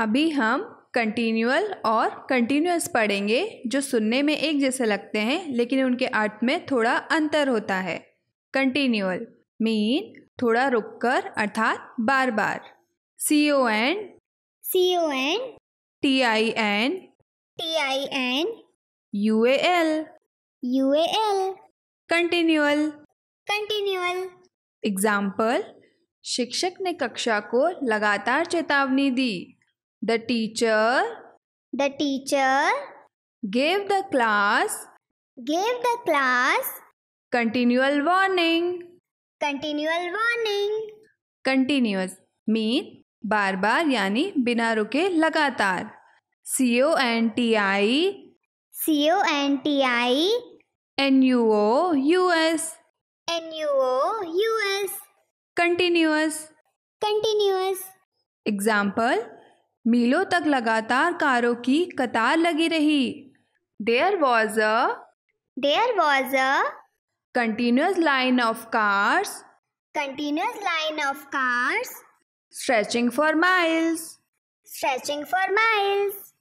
अभी हम कंटिन्यूअल और कंटिन्यूस पढ़ेंगे जो सुनने में एक जैसे लगते हैं लेकिन उनके अर्थ में थोड़ा अंतर होता है कंटिन्यूअल मीन थोड़ा रुक कर अर्थात बार बार C O N C O N T I N T I N U A L U A L continual continual example शिक्षक ने कक्षा को लगातार चेतावनी दी The teacher The teacher gave the class gave the class continual warning continual warning continuous mean बार बार यानी बिना रुके लगातार सी Continuous. एन टी मीलों तक लगातार कारों की कतार लगी रही there was a there was a continuous line of cars continuous line of cars stretching for miles stretching for miles